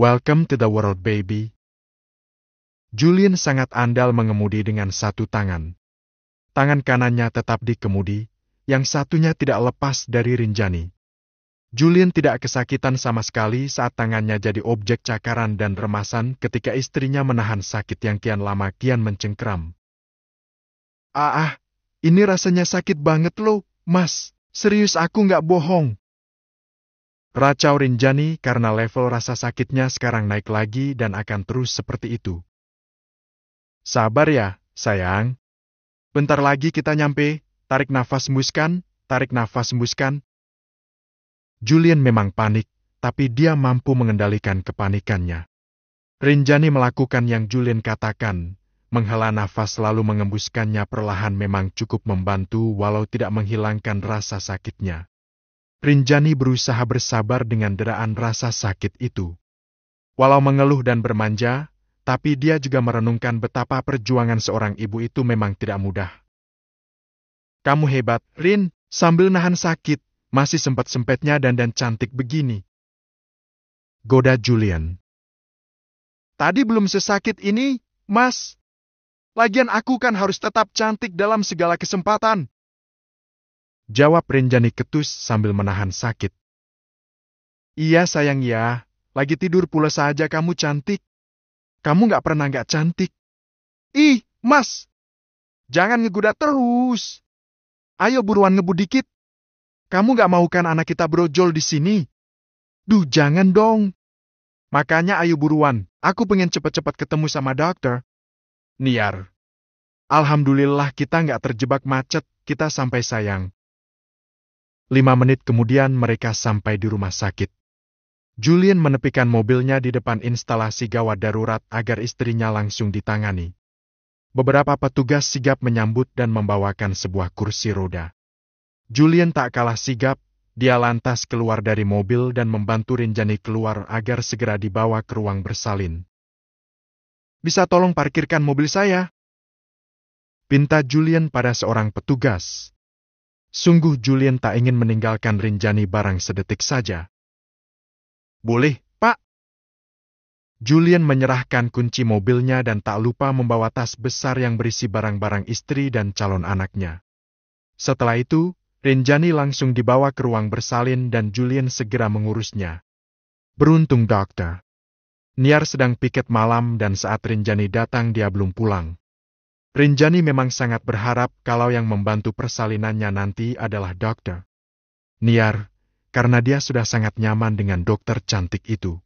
Welcome to the world baby. Julian sangat andal mengemudi dengan satu tangan. Tangan kanannya tetap dikemudi, yang satunya tidak lepas dari Rinjani. Julian tidak kesakitan sama sekali saat tangannya jadi objek cakaran dan remasan ketika istrinya menahan sakit yang kian lama kian mencengkram. Ah, ah ini rasanya sakit banget loh, mas. Serius aku nggak bohong. Racau Rinjani karena level rasa sakitnya sekarang naik lagi dan akan terus seperti itu. Sabar ya, sayang. Bentar lagi kita nyampe, tarik nafas muskan. tarik nafas muskan. Julian memang panik, tapi dia mampu mengendalikan kepanikannya. Rinjani melakukan yang Julian katakan, menghela nafas lalu mengembuskannya perlahan memang cukup membantu walau tidak menghilangkan rasa sakitnya. Rinjani berusaha bersabar dengan deraan rasa sakit itu. Walau mengeluh dan bermanja, tapi dia juga merenungkan betapa perjuangan seorang ibu itu memang tidak mudah. Kamu hebat, Rin, sambil nahan sakit, masih sempat-sempatnya dan cantik begini. Goda Julian. Tadi belum sesakit ini, Mas. Lagian aku kan harus tetap cantik dalam segala kesempatan. Jawab Renjani ketus sambil menahan sakit. Iya sayang ya, lagi tidur pula saja kamu cantik. Kamu gak pernah gak cantik. Ih, mas! Jangan ngegoda terus. Ayo buruan ngebu dikit. Kamu gak mau kan anak kita brojol di sini? Duh, jangan dong. Makanya ayo buruan, aku pengen cepet-cepet ketemu sama dokter. Niar. Alhamdulillah kita nggak terjebak macet, kita sampai sayang. Lima menit kemudian mereka sampai di rumah sakit. Julian menepikan mobilnya di depan instalasi gawat darurat agar istrinya langsung ditangani. Beberapa petugas sigap menyambut dan membawakan sebuah kursi roda. Julian tak kalah sigap, dia lantas keluar dari mobil dan membantu Rinjani keluar agar segera dibawa ke ruang bersalin. Bisa tolong parkirkan mobil saya? Pinta Julian pada seorang petugas. Sungguh Julian tak ingin meninggalkan Rinjani barang sedetik saja. Boleh, Pak. Julian menyerahkan kunci mobilnya dan tak lupa membawa tas besar yang berisi barang-barang istri dan calon anaknya. Setelah itu, Rinjani langsung dibawa ke ruang bersalin dan Julian segera mengurusnya. Beruntung dokter. Niar sedang piket malam dan saat Rinjani datang dia belum pulang. Rinjani memang sangat berharap kalau yang membantu persalinannya nanti adalah dokter. Niar, karena dia sudah sangat nyaman dengan dokter cantik itu.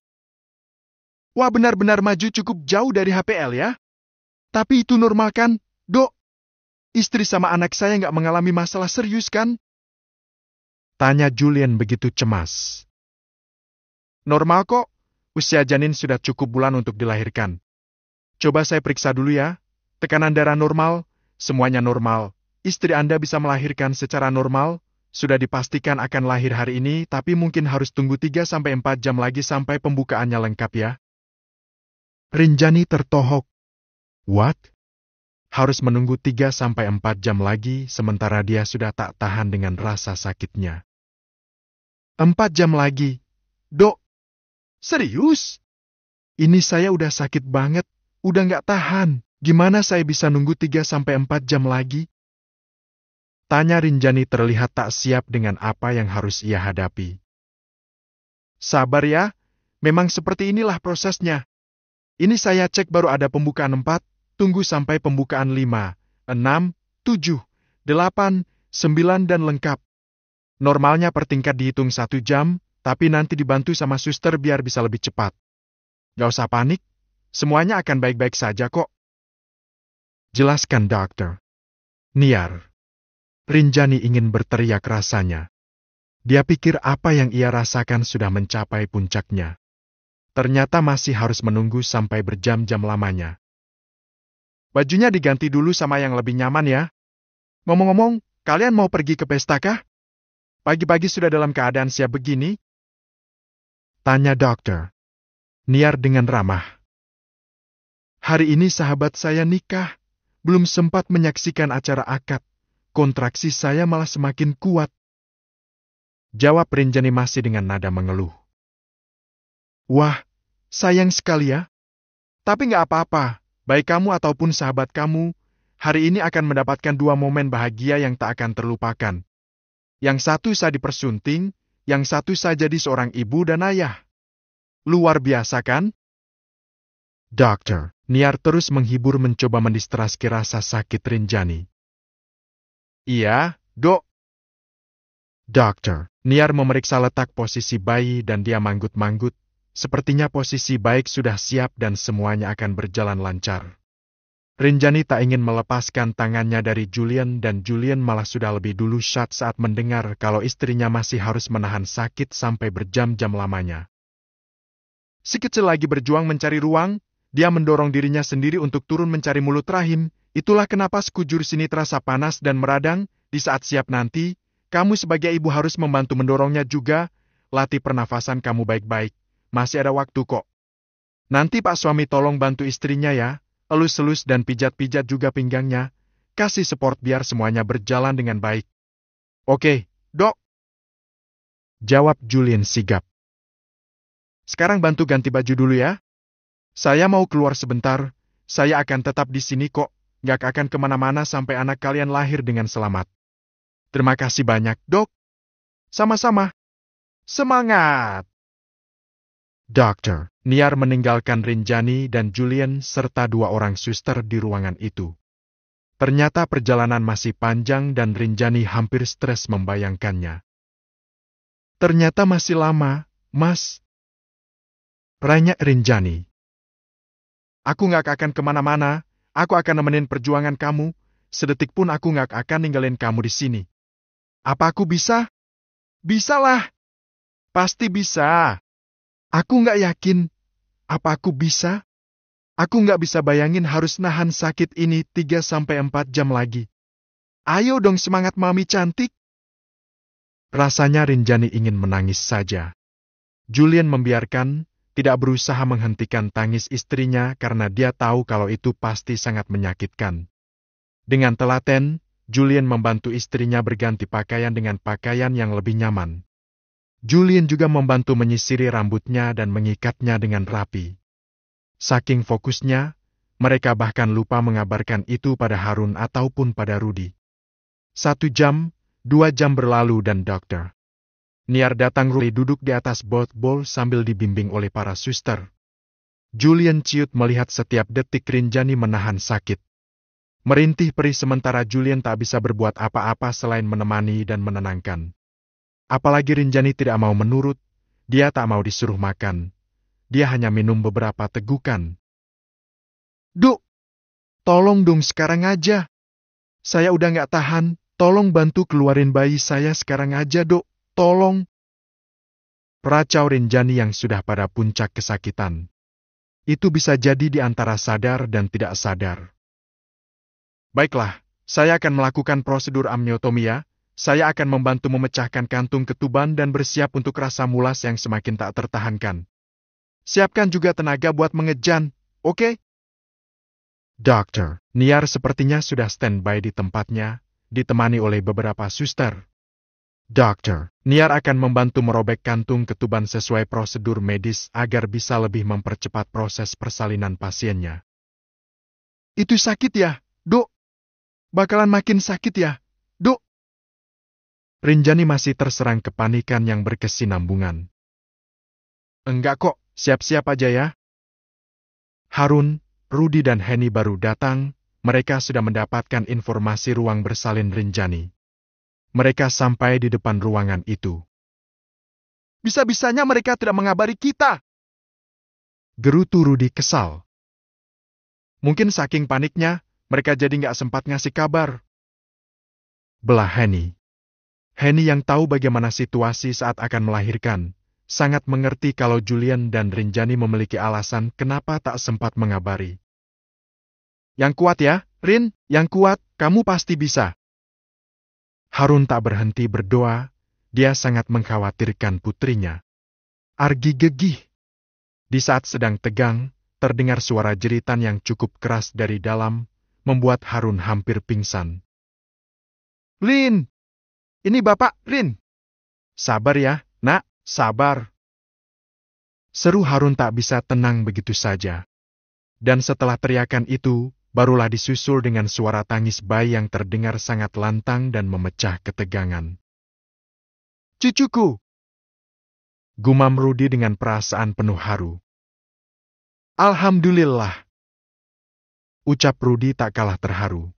Wah benar-benar maju cukup jauh dari HPL ya. Tapi itu normal kan, dok? Istri sama anak saya nggak mengalami masalah serius kan? Tanya Julian begitu cemas. Normal kok, usia janin sudah cukup bulan untuk dilahirkan. Coba saya periksa dulu ya, tekanan darah normal, semuanya normal. Istri Anda bisa melahirkan secara normal, sudah dipastikan akan lahir hari ini tapi mungkin harus tunggu 3-4 jam lagi sampai pembukaannya lengkap ya. Rinjani tertohok. What? Harus menunggu 3-4 jam lagi sementara dia sudah tak tahan dengan rasa sakitnya. Empat jam lagi. Dok, serius? Ini saya udah sakit banget, udah nggak tahan. Gimana saya bisa nunggu 3-4 jam lagi? Tanya Rinjani terlihat tak siap dengan apa yang harus ia hadapi. Sabar ya, memang seperti inilah prosesnya. Ini saya cek baru ada pembukaan 4, tunggu sampai pembukaan 5, 6, 7, 8, 9 dan lengkap. Normalnya per tingkat dihitung 1 jam, tapi nanti dibantu sama suster biar bisa lebih cepat. Gak usah panik, semuanya akan baik-baik saja kok. Jelaskan dokter. Niar. Rinjani ingin berteriak rasanya. Dia pikir apa yang ia rasakan sudah mencapai puncaknya. Ternyata masih harus menunggu sampai berjam-jam lamanya. Bajunya diganti dulu sama yang lebih nyaman ya. Ngomong-ngomong, kalian mau pergi ke pesta kah? Pagi-pagi sudah dalam keadaan siap begini? Tanya dokter. Niar dengan ramah. Hari ini sahabat saya nikah. Belum sempat menyaksikan acara akad, kontraksi saya malah semakin kuat. Jawab Rinjani masih dengan nada mengeluh. Wah, sayang sekali ya. Tapi nggak apa-apa, baik kamu ataupun sahabat kamu, hari ini akan mendapatkan dua momen bahagia yang tak akan terlupakan. Yang satu saya dipersunting, yang satu saya jadi seorang ibu dan ayah. Luar biasa kan? Dokter. Niar terus menghibur mencoba mendistraksi rasa sakit Rinjani. Iya, dok. Dokter, Niar memeriksa letak posisi bayi dan dia manggut-manggut. Sepertinya posisi baik sudah siap dan semuanya akan berjalan lancar. Rinjani tak ingin melepaskan tangannya dari Julian dan Julian malah sudah lebih dulu syat saat mendengar kalau istrinya masih harus menahan sakit sampai berjam-jam lamanya. Si kecil lagi berjuang mencari ruang, dia mendorong dirinya sendiri untuk turun mencari mulut rahim, itulah kenapa sekujur sini terasa panas dan meradang, di saat siap nanti, kamu sebagai ibu harus membantu mendorongnya juga, latih pernafasan kamu baik-baik, masih ada waktu kok. Nanti pak suami tolong bantu istrinya ya, elus-elus dan pijat-pijat juga pinggangnya, kasih support biar semuanya berjalan dengan baik. Oke, dok. Jawab Julian sigap. Sekarang bantu ganti baju dulu ya. Saya mau keluar sebentar, saya akan tetap di sini kok, gak akan kemana-mana sampai anak kalian lahir dengan selamat. Terima kasih banyak, dok. Sama-sama. Semangat! Dokter, Niar meninggalkan Rinjani dan Julian serta dua orang suster di ruangan itu. Ternyata perjalanan masih panjang dan Rinjani hampir stres membayangkannya. Ternyata masih lama, Mas. Ranya Rinjani. Aku nggak akan kemana-mana, aku akan nemenin perjuangan kamu, sedetik pun aku nggak akan ninggalin kamu di sini. Apa aku bisa? Bisalah. Pasti bisa. Aku nggak yakin. Apa aku bisa? Aku nggak bisa bayangin harus nahan sakit ini 3-4 jam lagi. Ayo dong semangat mami cantik. Rasanya Rinjani ingin menangis saja. Julian membiarkan tidak berusaha menghentikan tangis istrinya karena dia tahu kalau itu pasti sangat menyakitkan. Dengan telaten, Julian membantu istrinya berganti pakaian dengan pakaian yang lebih nyaman. Julian juga membantu menyisiri rambutnya dan mengikatnya dengan rapi. Saking fokusnya, mereka bahkan lupa mengabarkan itu pada Harun ataupun pada Rudi. Satu jam, dua jam berlalu dan dokter Niar datang Rui duduk di atas bot bol sambil dibimbing oleh para suster. Julian ciut melihat setiap detik Rinjani menahan sakit. Merintih perih sementara Julian tak bisa berbuat apa-apa selain menemani dan menenangkan. Apalagi Rinjani tidak mau menurut, dia tak mau disuruh makan. Dia hanya minum beberapa tegukan. Duk, tolong dong sekarang aja. Saya udah gak tahan, tolong bantu keluarin bayi saya sekarang aja, dok. Tolong! Pracau Rinjani yang sudah pada puncak kesakitan. Itu bisa jadi di antara sadar dan tidak sadar. Baiklah, saya akan melakukan prosedur amniotomia, saya akan membantu memecahkan kantung ketuban dan bersiap untuk rasa mulas yang semakin tak tertahankan. Siapkan juga tenaga buat mengejan, oke? Okay? Dokter, Niar sepertinya sudah standby di tempatnya, ditemani oleh beberapa suster. Dokter, Niar akan membantu merobek kantung ketuban sesuai prosedur medis agar bisa lebih mempercepat proses persalinan pasiennya. Itu sakit ya, dok. Bakalan makin sakit ya, dok. Rinjani masih terserang kepanikan yang berkesinambungan. Enggak kok, siap-siap aja ya. Harun, Rudi dan Henny baru datang, mereka sudah mendapatkan informasi ruang bersalin Rinjani. Mereka sampai di depan ruangan itu. Bisa-bisanya mereka tidak mengabari kita. Gerutu Rudi kesal. Mungkin saking paniknya, mereka jadi nggak sempat ngasih kabar. Belah Henny. Henny yang tahu bagaimana situasi saat akan melahirkan, sangat mengerti kalau Julian dan Rinjani memiliki alasan kenapa tak sempat mengabari. Yang kuat ya, Rin, yang kuat, kamu pasti bisa. Harun tak berhenti berdoa, dia sangat mengkhawatirkan putrinya. Argi gegih. Di saat sedang tegang, terdengar suara jeritan yang cukup keras dari dalam, membuat Harun hampir pingsan. Lin! Ini Bapak, Lin! Sabar ya, nak, sabar. Seru Harun tak bisa tenang begitu saja. Dan setelah teriakan itu, barulah disusul dengan suara tangis bayi yang terdengar sangat lantang dan memecah ketegangan. Cucuku! Gumam Rudi dengan perasaan penuh haru. Alhamdulillah! Ucap Rudi tak kalah terharu.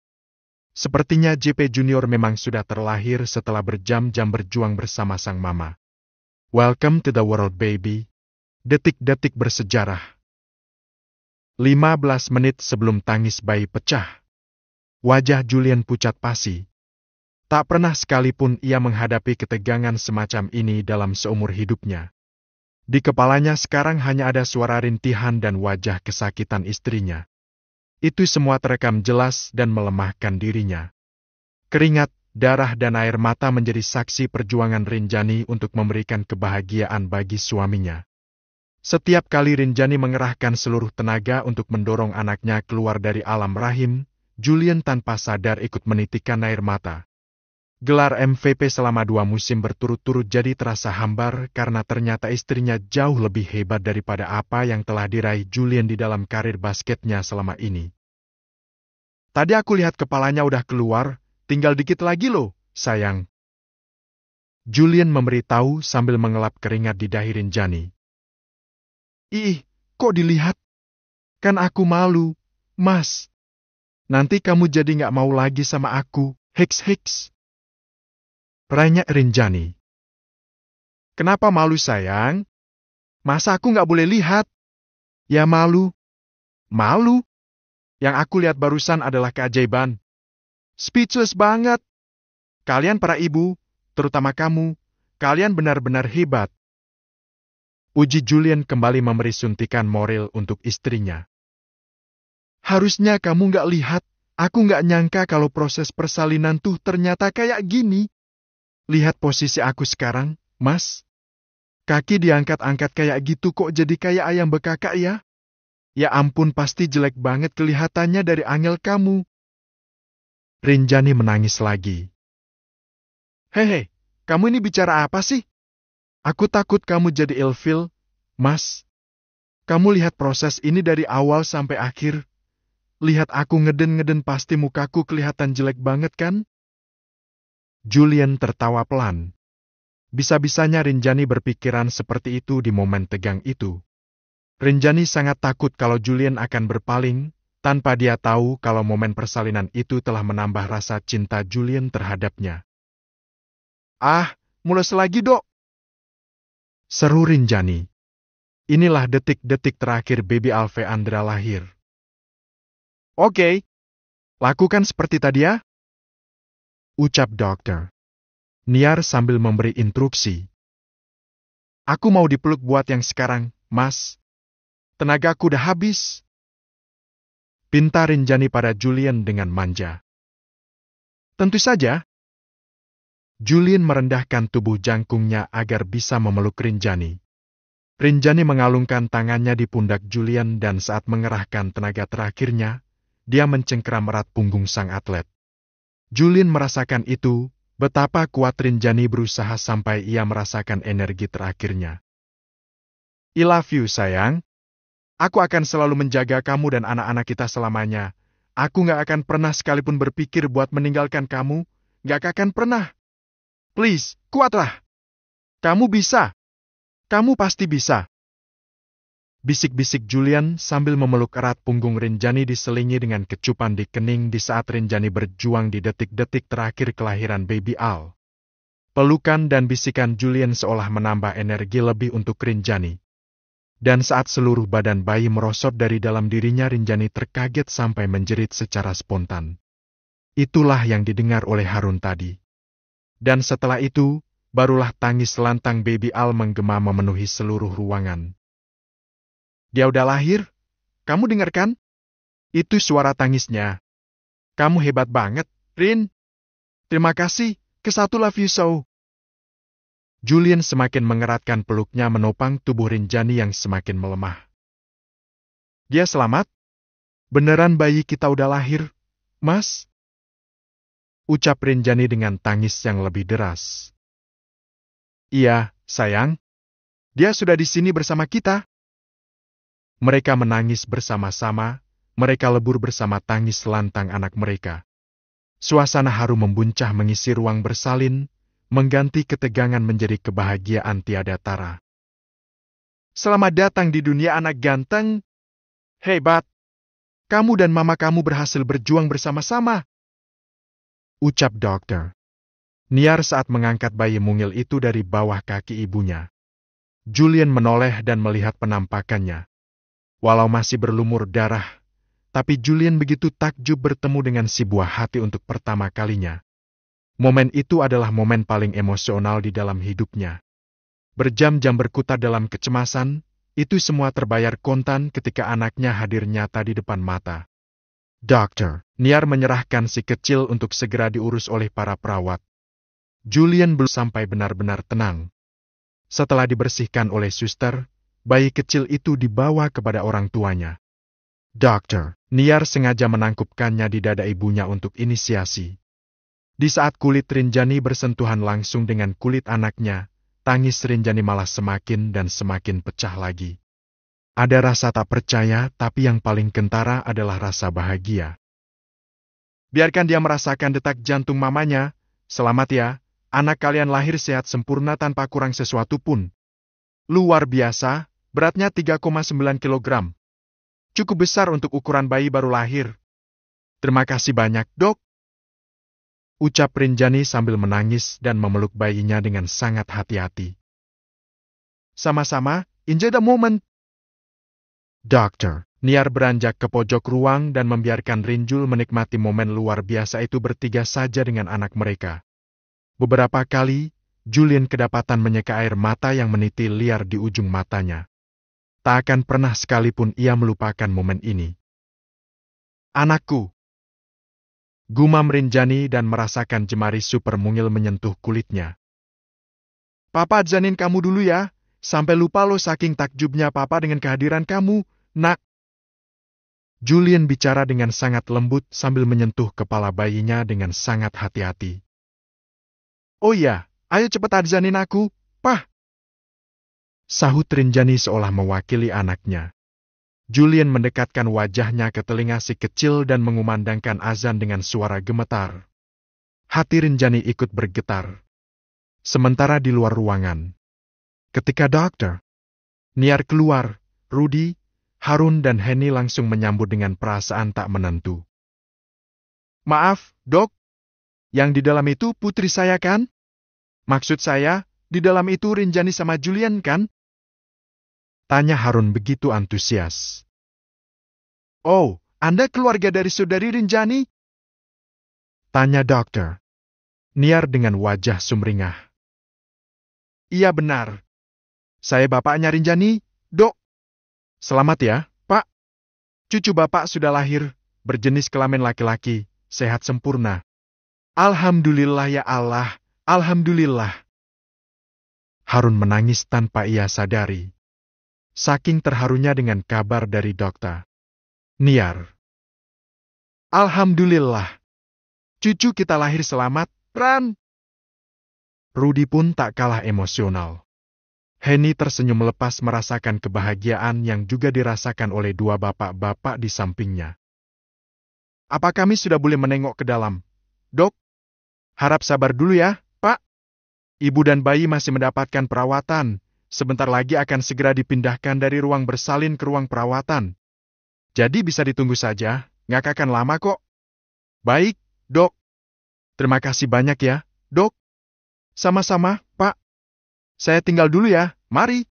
Sepertinya JP Junior memang sudah terlahir setelah berjam-jam berjuang bersama sang mama. Welcome to the world baby. Detik-detik bersejarah. 15 menit sebelum tangis bayi pecah. Wajah Julian pucat pasi. Tak pernah sekalipun ia menghadapi ketegangan semacam ini dalam seumur hidupnya. Di kepalanya sekarang hanya ada suara rintihan dan wajah kesakitan istrinya. Itu semua terekam jelas dan melemahkan dirinya. Keringat, darah dan air mata menjadi saksi perjuangan Rinjani untuk memberikan kebahagiaan bagi suaminya. Setiap kali Rinjani mengerahkan seluruh tenaga untuk mendorong anaknya keluar dari alam rahim, Julian tanpa sadar ikut menitikkan air mata. Gelar MVP selama dua musim berturut-turut jadi terasa hambar karena ternyata istrinya jauh lebih hebat daripada apa yang telah diraih Julian di dalam karir basketnya selama ini. Tadi aku lihat kepalanya udah keluar, tinggal dikit lagi loh, sayang. Julian memberitahu sambil mengelap keringat di dahi Rinjani. Ih, kok dilihat? Kan aku malu, mas. Nanti kamu jadi nggak mau lagi sama aku, hiks-hiks. Ranyak Rinjani. Kenapa malu sayang? Masa aku nggak boleh lihat? Ya malu. Malu? Yang aku lihat barusan adalah keajaiban. Speechless banget. Kalian para ibu, terutama kamu, kalian benar-benar hebat. Uji Julian kembali memberi suntikan moral untuk istrinya. Harusnya kamu nggak lihat, aku nggak nyangka kalau proses persalinan tuh ternyata kayak gini. Lihat posisi aku sekarang, mas. Kaki diangkat-angkat kayak gitu kok jadi kayak ayam bekakak ya? Ya ampun pasti jelek banget kelihatannya dari angel kamu. Rinjani menangis lagi. Hehe, kamu ini bicara apa sih? Aku takut kamu jadi ilfil, Mas. Kamu lihat proses ini dari awal sampai akhir. Lihat aku ngeden-ngeden pasti mukaku kelihatan jelek banget kan? Julian tertawa pelan. Bisa-bisanya Rinjani berpikiran seperti itu di momen tegang itu. Rinjani sangat takut kalau Julian akan berpaling, tanpa dia tahu kalau momen persalinan itu telah menambah rasa cinta Julian terhadapnya. Ah, mulus lagi dok, Seru Rinjani. Inilah detik-detik terakhir baby Alveandra lahir. Oke. Okay. Lakukan seperti tadi ya. Ucap dokter. Niar sambil memberi instruksi. Aku mau dipeluk buat yang sekarang, mas. Tenagaku udah habis. Pinta Rinjani pada Julian dengan manja. Tentu saja, Julian merendahkan tubuh jangkungnya agar bisa memeluk Rinjani. Rinjani mengalungkan tangannya di pundak Julian dan saat mengerahkan tenaga terakhirnya, dia mencengkeram erat punggung sang atlet. Julian merasakan itu, betapa kuat Rinjani berusaha sampai ia merasakan energi terakhirnya. I love you sayang. Aku akan selalu menjaga kamu dan anak-anak kita selamanya. Aku gak akan pernah sekalipun berpikir buat meninggalkan kamu, gak akan pernah. Please, kuatlah. Kamu bisa. Kamu pasti bisa. Bisik-bisik Julian sambil memeluk erat punggung Rinjani diselingi dengan kecupan di kening di saat Rinjani berjuang di detik-detik terakhir kelahiran baby Al. Pelukan dan bisikan Julian seolah menambah energi lebih untuk Rinjani. Dan saat seluruh badan bayi merosot dari dalam dirinya Rinjani terkaget sampai menjerit secara spontan. Itulah yang didengar oleh Harun tadi. Dan setelah itu, barulah tangis lantang baby Al menggema memenuhi seluruh ruangan. Dia udah lahir? Kamu dengarkan? Itu suara tangisnya. Kamu hebat banget, Rin. Terima kasih, kesatu love you so. Julian semakin mengeratkan peluknya menopang tubuh Rinjani yang semakin melemah. Dia selamat? Beneran bayi kita udah lahir, Mas? ucap Rinjani dengan tangis yang lebih deras. Iya, sayang. Dia sudah di sini bersama kita. Mereka menangis bersama-sama, mereka lebur bersama tangis lantang anak mereka. Suasana haru membuncah mengisi ruang bersalin, mengganti ketegangan menjadi kebahagiaan tiada tara. Selamat datang di dunia anak ganteng. Hebat! Kamu dan mama kamu berhasil berjuang bersama-sama ucap dokter. Niar saat mengangkat bayi mungil itu dari bawah kaki ibunya. Julian menoleh dan melihat penampakannya. Walau masih berlumur darah, tapi Julian begitu takjub bertemu dengan si buah hati untuk pertama kalinya. Momen itu adalah momen paling emosional di dalam hidupnya. Berjam-jam berkutat dalam kecemasan, itu semua terbayar kontan ketika anaknya hadir nyata di depan mata. Dokter, Niar menyerahkan si kecil untuk segera diurus oleh para perawat. Julian belum sampai benar-benar tenang. Setelah dibersihkan oleh suster, bayi kecil itu dibawa kepada orang tuanya. Dokter, Niar sengaja menangkupkannya di dada ibunya untuk inisiasi. Di saat kulit Rinjani bersentuhan langsung dengan kulit anaknya, tangis Rinjani malah semakin dan semakin pecah lagi. Ada rasa tak percaya, tapi yang paling kentara adalah rasa bahagia. Biarkan dia merasakan detak jantung mamanya, selamat ya, anak kalian lahir sehat sempurna tanpa kurang sesuatu pun. Luar biasa, beratnya 3,9 kg. Cukup besar untuk ukuran bayi baru lahir. Terima kasih banyak, dok. Ucap Rinjani sambil menangis dan memeluk bayinya dengan sangat hati-hati. Sama-sama, enjoy the moment. Doctor. Niar beranjak ke pojok ruang dan membiarkan Rinjul menikmati momen luar biasa itu bertiga saja dengan anak mereka. Beberapa kali, Julian kedapatan menyeka air mata yang meniti liar di ujung matanya. Tak akan pernah sekalipun ia melupakan momen ini. Anakku! Gumam Rinjani dan merasakan jemari super mungil menyentuh kulitnya. Papa janin kamu dulu ya, sampai lupa lo saking takjubnya papa dengan kehadiran kamu, Nak! Julian bicara dengan sangat lembut sambil menyentuh kepala bayinya dengan sangat hati-hati. Oh ya, ayo cepat azanin aku, pah! Sahut Rinjani seolah mewakili anaknya. Julian mendekatkan wajahnya ke telinga si kecil dan mengumandangkan azan dengan suara gemetar. Hati Rinjani ikut bergetar. Sementara di luar ruangan, ketika dokter Niar keluar, Rudy, Harun dan Henny langsung menyambut dengan perasaan tak menentu. Maaf, dok. Yang di dalam itu putri saya kan? Maksud saya, di dalam itu Rinjani sama Julian kan? Tanya Harun begitu antusias. Oh, Anda keluarga dari saudari Rinjani? Tanya dokter. Niar dengan wajah sumringah. Iya benar. Saya bapaknya Rinjani, dok. Selamat ya, Pak. Cucu Bapak sudah lahir, berjenis kelamin laki-laki, sehat sempurna. Alhamdulillah ya Allah, Alhamdulillah. Harun menangis tanpa ia sadari. Saking terharunya dengan kabar dari dokter. Niar. Alhamdulillah. Cucu kita lahir selamat, Ran. Rudi pun tak kalah emosional. Henny tersenyum lepas merasakan kebahagiaan yang juga dirasakan oleh dua bapak-bapak di sampingnya. Apa kami sudah boleh menengok ke dalam? Dok? Harap sabar dulu ya, Pak. Ibu dan bayi masih mendapatkan perawatan. Sebentar lagi akan segera dipindahkan dari ruang bersalin ke ruang perawatan. Jadi bisa ditunggu saja, nggak akan lama kok. Baik, dok. Terima kasih banyak ya, dok. Sama-sama, saya tinggal dulu ya, mari.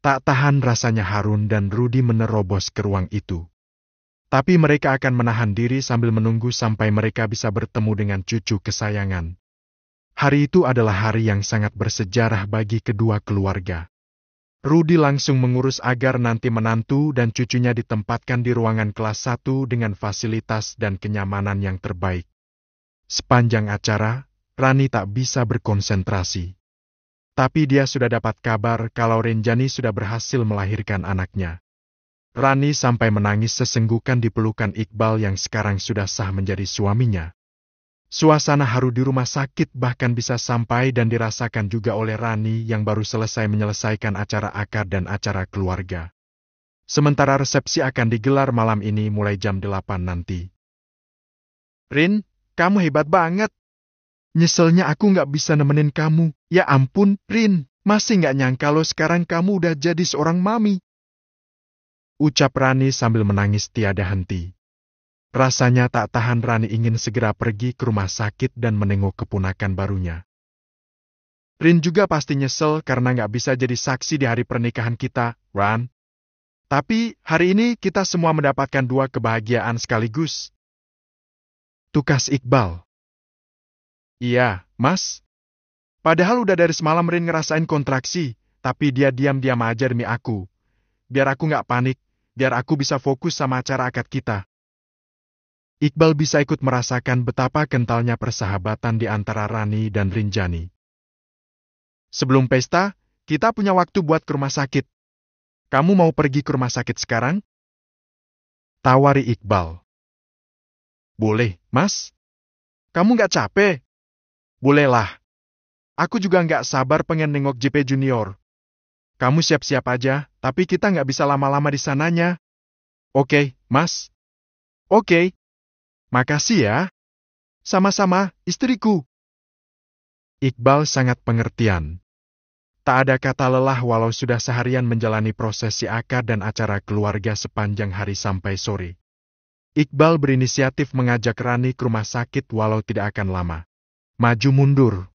Tak tahan rasanya Harun dan Rudi menerobos ke ruang itu. Tapi mereka akan menahan diri sambil menunggu sampai mereka bisa bertemu dengan cucu kesayangan. Hari itu adalah hari yang sangat bersejarah bagi kedua keluarga. Rudi langsung mengurus agar nanti menantu dan cucunya ditempatkan di ruangan kelas 1 dengan fasilitas dan kenyamanan yang terbaik. Sepanjang acara, Rani tak bisa berkonsentrasi. Tapi dia sudah dapat kabar kalau Renjani sudah berhasil melahirkan anaknya. Rani sampai menangis sesenggukan di pelukan Iqbal yang sekarang sudah sah menjadi suaminya. Suasana haru di rumah sakit bahkan bisa sampai dan dirasakan juga oleh Rani yang baru selesai menyelesaikan acara akar dan acara keluarga. Sementara resepsi akan digelar malam ini mulai jam 8 nanti. Rin, kamu hebat banget. Nyeselnya aku nggak bisa nemenin kamu. Ya ampun, Rin. Masih nggak nyangka lo sekarang kamu udah jadi seorang mami. Ucap Rani sambil menangis tiada henti. Rasanya tak tahan Rani ingin segera pergi ke rumah sakit dan menengok keponakan barunya. Rin juga pasti nyesel karena nggak bisa jadi saksi di hari pernikahan kita, Ran. Tapi, hari ini kita semua mendapatkan dua kebahagiaan sekaligus. Tukas Iqbal Iya, mas. Padahal udah dari semalam Rin ngerasain kontraksi, tapi dia diam-diam aja demi aku. Biar aku nggak panik, biar aku bisa fokus sama acara akad kita. Iqbal bisa ikut merasakan betapa kentalnya persahabatan di antara Rani dan Rinjani. Sebelum pesta, kita punya waktu buat ke rumah sakit. Kamu mau pergi ke rumah sakit sekarang? Tawari Iqbal. Boleh, Mas. Kamu nggak capek? Bolehlah. Aku juga nggak sabar pengen nengok JP Junior. Kamu siap-siap aja, tapi kita nggak bisa lama-lama di sananya. Oke, mas. Oke. Makasih ya. Sama-sama, istriku. Iqbal sangat pengertian. Tak ada kata lelah walau sudah seharian menjalani prosesi akad dan acara keluarga sepanjang hari sampai sore. Iqbal berinisiatif mengajak Rani ke rumah sakit walau tidak akan lama maju mundur.